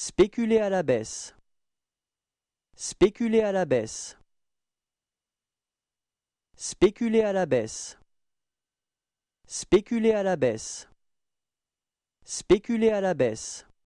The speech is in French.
Spéculer à la baisse. Spéculer à la baisse. Spéculer à la baisse. Spéculer à la baisse. Spéculer à la baisse.